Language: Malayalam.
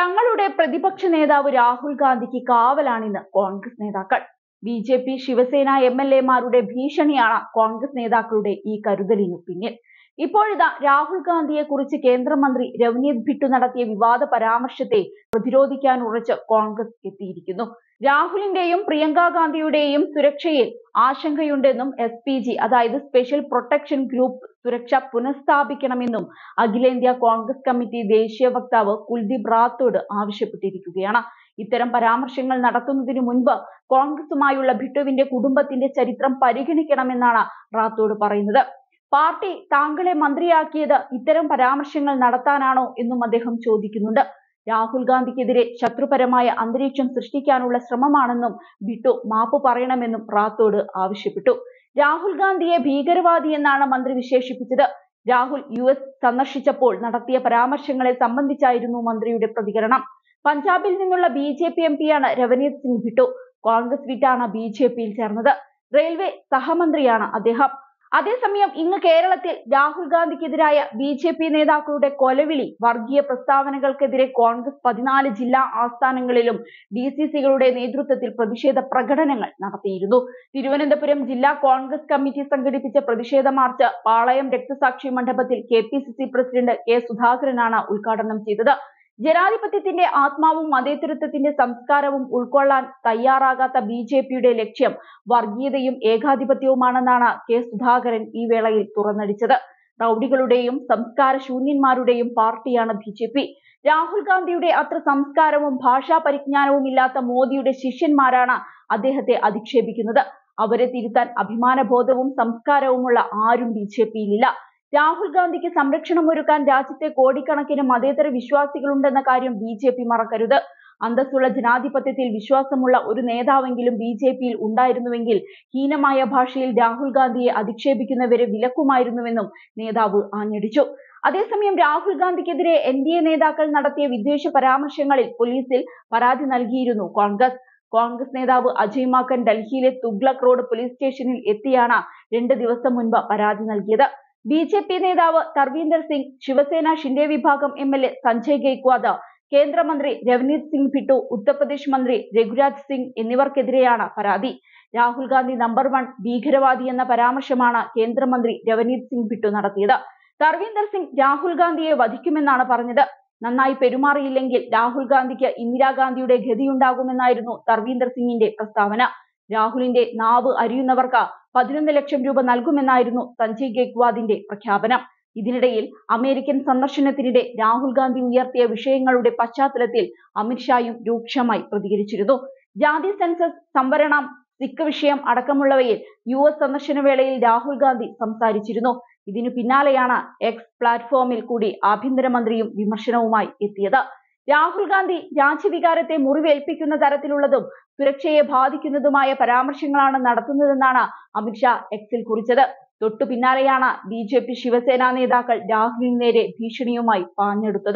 തങ്ങളുടെ പ്രതിപക്ഷ നേതാവ് രാഹുൽ ഗാന്ധിക്ക് കാവലാണിന്ന് കോൺഗ്രസ് നേതാക്കൾ B J P Shiv Sena M L എമാരുടെ ഭീഷണിയാണ് കോൺഗ്രസ് നേതാക്കളുടെ ഈ കരുതലിനു പിന്നിൽ ഇപ്പോഴിതാ രാഹുൽ ഗാന്ധിയെ കുറിച്ച് കേന്ദ്രമന്ത്രി രവനീത് ഭിട്ടു നടത്തിയ വിവാദ പരാമർശത്തെ പ്രതിരോധിക്കാൻ ഉറച്ച് കോൺഗ്രസ് എത്തിയിരിക്കുന്നു രാഹുലിന്റെയും പ്രിയങ്ക ഗാന്ധിയുടെയും സുരക്ഷയിൽ ആശങ്കയുണ്ടെന്നും എസ് പി ജി അതായത് സ്പെഷ്യൽ പ്രൊട്ടക്ഷൻ ഗ്രൂപ്പ് സുരക്ഷ പുനഃസ്ഥാപിക്കണമെന്നും അഖിലേന്ത്യാ കോൺഗ്രസ് കമ്മിറ്റി ദേശീയ വക്താവ് കുൽദീപ് റാത്തോഡ് ആവശ്യപ്പെട്ടിരിക്കുകയാണ് ഇത്തരം പരാമർശങ്ങൾ നടത്തുന്നതിനു മുൻപ് കോൺഗ്രസുമായുള്ള ഭിട്ടുവിന്റെ കുടുംബത്തിന്റെ ചരിത്രം പരിഗണിക്കണമെന്നാണ് റാത്തോഡ് പറയുന്നത് പാർട്ടി താങ്കളെ മന്ത്രിയാക്കിയത് ഇത്തരം പരാമർശങ്ങൾ നടത്താനാണോ എന്നും അദ്ദേഹം ചോദിക്കുന്നുണ്ട് രാഹുൽ ഗാന്ധിക്കെതിരെ ശത്രുപരമായ അന്തരീക്ഷം സൃഷ്ടിക്കാനുള്ള ശ്രമമാണെന്നും ബിട്ടു മാപ്പ് പറയണമെന്നും റാത്തോഡ് ആവശ്യപ്പെട്ടു രാഹുൽ ഗാന്ധിയെ ഭീകരവാദി എന്നാണ് മന്ത്രി വിശേഷിപ്പിച്ചത് രാഹുൽ യു എസ് സന്ദർശിച്ചപ്പോൾ നടത്തിയ പരാമർശങ്ങളെ സംബന്ധിച്ചായിരുന്നു മന്ത്രിയുടെ പ്രതികരണം പഞ്ചാബിൽ നിന്നുള്ള ബി ജെ പി എം പിയാണ് രവനീത് സിംഗ് ഭിട്ടു കോൺഗ്രസ് വിട്ടാണ് ബി ജെ പിയിൽ ചേർന്നത് റെയിൽവേ സഹമന്ത്രിയാണ് അദ്ദേഹം അതേസമയം ഇന്ന് കേരളത്തിൽ രാഹുൽ ഗാന്ധിക്കെതിരായ ബി ജെ പി നേതാക്കളുടെ കൊലവിളി വർഗീയ പ്രസ്താവനകൾക്കെതിരെ കോൺഗ്രസ് പതിനാല് ജില്ലാ ആസ്ഥാനങ്ങളിലും ഡി സി സികളുടെ നേതൃത്വത്തിൽ പ്രതിഷേധ പ്രകടനങ്ങൾ നടത്തിയിരുന്നു തിരുവനന്തപുരം ജില്ലാ കോൺഗ്രസ് കമ്മിറ്റി സംഘടിപ്പിച്ച പ്രതിഷേധ മാർച്ച് പാളയം രക്തസാക്ഷി മണ്ഡപത്തിൽ K P C C president K സുധാകരനാണ് ഉദ്ഘാടനം ചെയ്തത് ജനാധിപത്യത്തിന്റെ ആത്മാവും മതേതരത്വത്തിന്റെ സംസ്കാരവും ഉൾക്കൊള്ളാൻ തയ്യാറാകാത്ത ബി ജെ പിയുടെ ലക്ഷ്യം വർഗീയതയും ഏകാധിപത്യവുമാണെന്നാണ് കെ സുധാകരൻ ഈ വേളയിൽ തുറന്നടിച്ചത് റൌഡികളുടെയും സംസ്കാര ശൂന്യന്മാരുടെയും പാർട്ടിയാണ് ബി ജെ പി രാഹുൽ ഗാന്ധിയുടെ അത്ര സംസ്കാരവും ഭാഷാ പരിജ്ഞാനവും ഇല്ലാത്ത മോദിയുടെ ശിഷ്യന്മാരാണ് അദ്ദേഹത്തെ അധിക്ഷേപിക്കുന്നത് അവരെ തിരുത്താൻ അഭിമാനബോധവും സംസ്കാരവുമുള്ള ആരും ബി ജെ പിയിലില്ല രാഹുൽ ഗാന്ധിക്ക് ഒരുക്കാൻ രാജ്യത്തെ കോടിക്കണക്കിന് മതേതര വിശ്വാസികളുണ്ടെന്ന കാര്യം ബി ജെ പി മറക്കരുത് അന്തസ്സുള്ള ജനാധിപത്യത്തിൽ വിശ്വാസമുള്ള ഒരു നേതാവെങ്കിലും ബി ജെ പിയിൽ ഉണ്ടായിരുന്നുവെങ്കിൽ ഹീനമായ ഭാഷയിൽ രാഹുൽ ഗാന്ധിയെ അധിക്ഷേപിക്കുന്നവരെ വിലക്കുമായിരുന്നുവെന്നും നേതാവ് ആഞ്ഞടിച്ചു അതേസമയം രാഹുൽ ഗാന്ധിക്കെതിരെ എൻ ഡി എ നേതാക്കൾ നടത്തിയ വിദ്വേഷ പരാമർശങ്ങളിൽ പോലീസിൽ പരാതി നൽകിയിരുന്നു കോൺഗ്രസ് കോൺഗ്രസ് നേതാവ് അജയ് മാക്കൻ ഡൽഹിയിലെ തുഗ്ലക് റോഡ് പോലീസ് സ്റ്റേഷനിൽ എത്തിയാണ് രണ്ട് ദിവസം മുൻപ് പരാതി നൽകിയത് ബി ജെ പി നേതാവ് തർവീന്ദർ സിംഗ് ശിവസേന ഷിൻഡെ വിഭാഗം M L A Sanjay Gaikwad കേന്ദ്രമന്ത്രി രവനീത് സിംഗ് ഭിട്ടു ഉത്തർപ്രദേശ് മന്ത്രി രഘുരാജ് സിംഗ് എന്നിവർക്കെതിരെയാണ് പരാതി രാഹുൽ ഗാന്ധി നമ്പർ വൺ ഭീകരവാദി എന്ന പരാമർശമാണ് കേന്ദ്രമന്ത്രി രവനീത് സിംഗ് ഭിട്ടു നടത്തിയത് തർവീന്ദർ സിംഗ് രാഹുൽ ഗാന്ധിയെ വധിക്കുമെന്നാണ് പറഞ്ഞത് നന്നായി പെരുമാറിയില്ലെങ്കിൽ രാഹുൽ ഗാന്ധിക്ക് ഇന്ദിരാഗാന്ധിയുടെ ഗതിയുണ്ടാകുമെന്നായിരുന്നു തർവീന്ദർ സിംഗിന്റെ പ്രസ്താവന രാഹുലിന്റെ നാവ് അരിയുന്നവർക്ക് പതിനൊന്ന് ലക്ഷം രൂപ നൽകുമെന്നായിരുന്നു സഞ്ജയ് ഗേക്വാദിന്റെ പ്രഖ്യാപനം ഇതിനിടയിൽ അമേരിക്കൻ സന്ദർശനത്തിനിടെ രാഹുൽ ഗാന്ധി ഉയർത്തിയ വിഷയങ്ങളുടെ പശ്ചാത്തലത്തിൽ അമിത്ഷായും രൂക്ഷമായി പ്രതികരിച്ചിരുന്നു ജാതി സെൻസസ് സംവരണം സിഖ് വിഷയം അടക്കമുള്ളവയിൽ യു എസ് സന്ദർശന വേളയിൽ രാഹുൽ ഗാന്ധി സംസാരിച്ചിരുന്നു ഇതിനു പിന്നാലെയാണ് എക്സ് പ്ലാറ്റ്ഫോമിൽ കൂടി ആഭ്യന്തരമന്ത്രിയും വിമർശനവുമായി എത്തിയത് രാഹുൽ ഗാന്ധി രാജ്യവികാരത്തെ മുറിവേൽപ്പിക്കുന്ന തരത്തിലുള്ളതും സുരക്ഷയെ ബാധിക്കുന്നതുമായ പരാമർശങ്ങളാണ് നടത്തുന്നതെന്നാണ് അമിത്ഷാ എക്സിൽ കുറിച്ചത് തൊട്ടു പിന്നാലെയാണ് ബി ജെ പി ശിവസേന നേതാക്കൾ രാഹുലിന് നേരെ ഭീഷണിയുമായി പാഞ്ഞെടുത്തത്